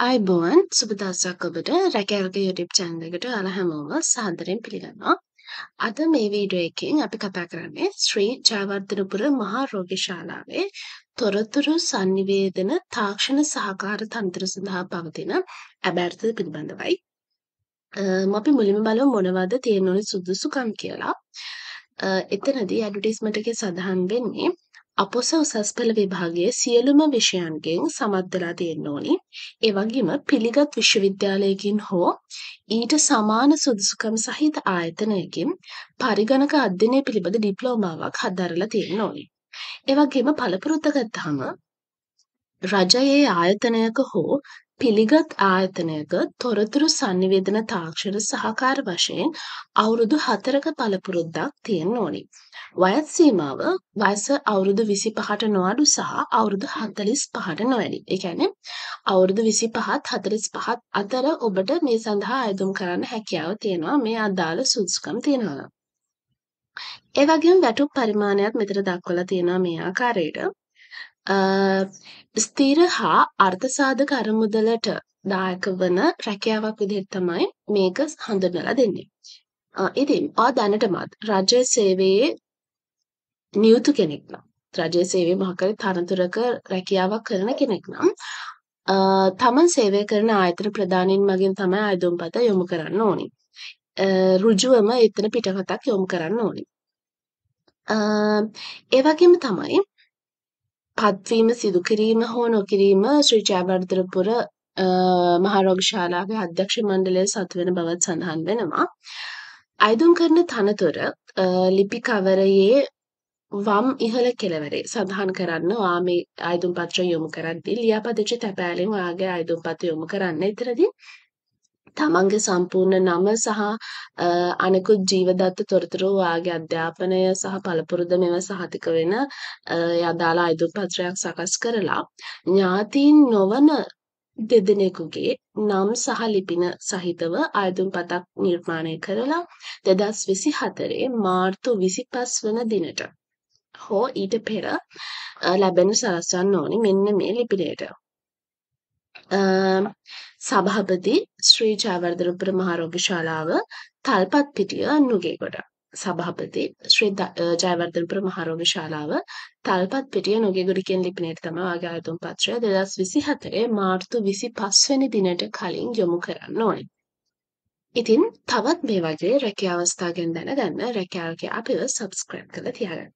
අයිබෝන් සුබ දවසක් ඔබට රැකෑල්ගේ YouTube චැනල් එකට ඔයාලා හැමෝම සාදරයෙන් පිළිගන්නවා. අද මේ වීඩියෝ එකෙන් අපි කතා කරන්නේ ශ්‍රී ජයවර්ධනපුර මහා රෝගශාලාවේ තොරතුරු sannivedana තාක්ෂණ සහකාර තන්ත්‍ර සඳහා පවතින අබෑර්ථ පිළිබඳවයි. අපි මුලින්ම බලමු මොනවද තියෙන සුදුසුකම් කියලා. එතනදී ඇඩ්වර්ටයිස්මන්ට් එකේ සඳහන් වෙන්නේ අපොස උසස් පෙළ විභාගයේ සියලුම විෂයන්ගෙන් සමත් වෙලා තියෙන්න ඕනි. ඒ වගේම පිළිගත් විශ්වවිද්‍යාලයකින් හෝ ඊට සමාන සුදුසුකම් සහිත ආයතනයකින් පරිගණක අධ්‍යයනය පිළිබඳ ඩිප්ලෝමාවක් හදාරලා තියෙන්න ඕනි. ඒ වගේම පළපුරුද්ද ගත්තාම රජයේ ආයතනයක හෝ පිළිගත් ආයතනයක තොරතුරු සන්නිවේදන තාක්ෂණ සහකාර වශයෙන් අවුරුදු 4ක පළපුරුද්දක් තියෙන්න ඕනි. වයස් සීමාව වයස අවුරුදු 25ට නොඅඩු සහ අවුරුදු 45ට නොවැඩි. ඒ කියන්නේ අවුරුදු 25ත් 45ත් අතර ඔබට මේ සඳහා අයදුම් කරන්න හැකියාව තියෙනවා. මේ අදාළ සුදුසුකම් තියෙනවා. ඒ වගේම වැටුප් පරිමාණයත් මෙතන දක්වලා තියෙනවා මේ ආකාරයට. ස්ථිර හා අර්ථසාධක අරමුදලට දායක වන රැකියාවක් විදිහට තමයි මේක හඳුන්වලා දෙන්නේ. ඉතින් ඔය දැනටමත් රජය සේවයේ නියුතු කෙනෙක් නම් රජයේ සේවයේ මොහකරි තනතුරක රැකියාවක් කරන කෙනෙක් නම් තමන් සේවය කරන ආයතන ප්‍රධානීන් මගින් තමයි ආයතනපත යොමු කරන්න ඕනි. ඍජුවම එතන පිටපතක් යොමු කරන්න ඕනි. ඒ වගේම තමයි පත්වීම සිදු කිරීම හෝ නොකිරීම ශ්‍රී ජයවර්ධනපුර මහාරෝග ශාලාවේ අධ්‍යක්ෂ මණ්ඩලය සතුවෙන බවත් සඳහන් වෙනවා. අයදුම් කරන තනතුර ලිපි කවරයේ වම් ඉහළ කෙළවරේ සඳහන් කරන්න ඔයා මේ අයදුම් පත්‍ර යොමු කරද්දී ලියාපදිංචි තැපෑලෙන් ඔයාගේ අයදුම් පත්‍ර යොමු කරන්න. එතරදී තමන්ගේ සම්පූර්ණ නම සහ අනෙකුත් ජීවදත්ත තොරතුරු ඔයාගේ අධ්‍යාපනය සහ පළපුරුද මෙව සහතික වෙන යදාළ අයදුම් පත්‍රයක් සකස් කරලා ඥාතීන් නොවන දෙදෙනෙකුගේ නම් සහ ලිපින සහිතව අයදුම් පතක් නිර්මාණය කරලා දෙදස් විසි හතරේ මාර්තු විසි පස් වන දිනට හෝ ඊට පෙර ලැබෙන සලස්වන්න ඕනි මෙන්න මේ ලිපිනයට සභාපති ශ්‍රී ජයවර්ධනපුර මහාරෝග්‍ය ශාලාව තල්පත් පිටිය නුගේගොඩ. සභාපති ශ්‍රී ජයවර්ධනපුර මහාරෝග්‍ය ශාලාව තල්පත් පිටිය නුගේගොඩ කියන ලිපිනයට තමයි ආගේ ආයතන පත්‍රය 2024 මාර්තු 25 වෙනි දිනට කලින් යොමු කරන්න ඕනේ. ඉතින් තවත් මේ වගේ රැකියා අවස්ථා ගැන දැනගන්න රැකියාවක අපිව subscribe කරලා තියාගන්න.